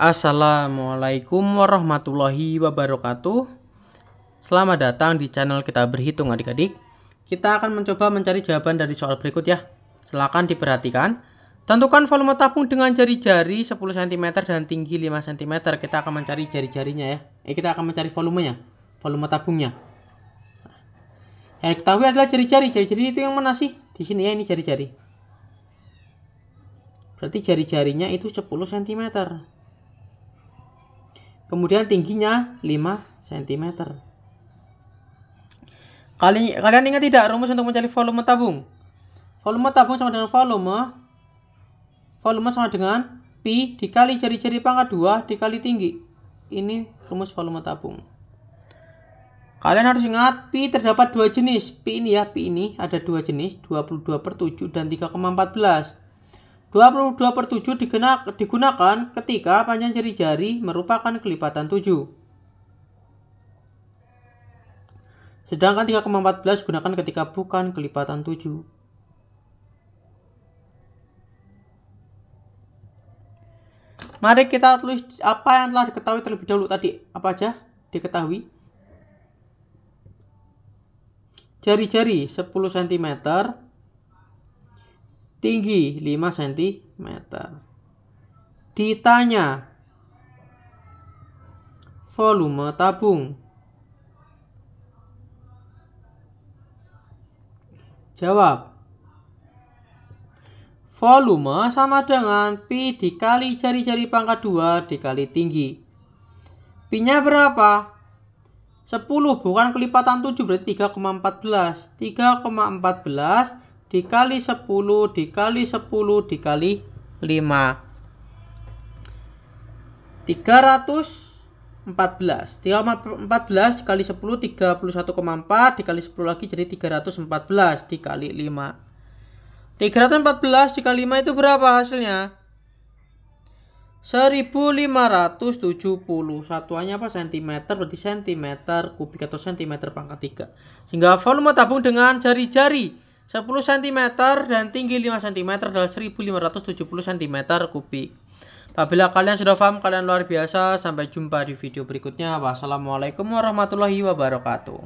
Assalamualaikum warahmatullahi wabarakatuh Selamat datang di channel kita berhitung adik-adik Kita akan mencoba mencari jawaban dari soal berikut ya Silahkan diperhatikan Tentukan volume tabung dengan jari-jari 10 cm dan tinggi 5 cm Kita akan mencari jari-jarinya ya eh, Kita akan mencari volumenya Volume tabungnya Yang diketahui adalah jari-jari Jari-jari itu yang mana sih? Di sini ya ini jari-jari Berarti jari-jarinya itu 10 cm kemudian tingginya 5 cm. Kali, kalian ingat tidak rumus untuk mencari volume tabung? Volume tabung sama dengan volume volume sama dengan pi dikali jari-jari pangkat 2 dikali tinggi. Ini rumus volume tabung. Kalian harus ingat pi terdapat dua jenis. Pi ini ya, pi ini ada dua jenis, 22 per 7 dan 3,14. 22 per 7 digunakan ketika panjang jari-jari merupakan kelipatan 7. Sedangkan tiga koma belas digunakan ketika bukan kelipatan 7. Mari kita tulis apa yang telah diketahui terlebih dahulu tadi. Apa aja diketahui? Jari-jari 10 cm, tinggi 5 cm. Ditanya volume tabung. Jawab. Volume sama dengan Pi dikali jari-jari pangkat 2 dikali tinggi. Pi-nya berapa? 10 bukan kelipatan 7 berarti 3,14. 3,14 dikali 10 dikali 10 dikali 5 314 314 dikali 10 31,4 dikali 10 lagi jadi 314 dikali 5 314 dikali 5 itu berapa hasilnya? 1570 satuannya apa sentimeter berarti sentimeter kubik atau cm pangkat 3 sehingga volume tabung dengan jari-jari 10 cm dan tinggi 5 cm adalah 1570 cm kubik. Apabila kalian sudah paham, kalian luar biasa. Sampai jumpa di video berikutnya. Wassalamualaikum warahmatullahi wabarakatuh.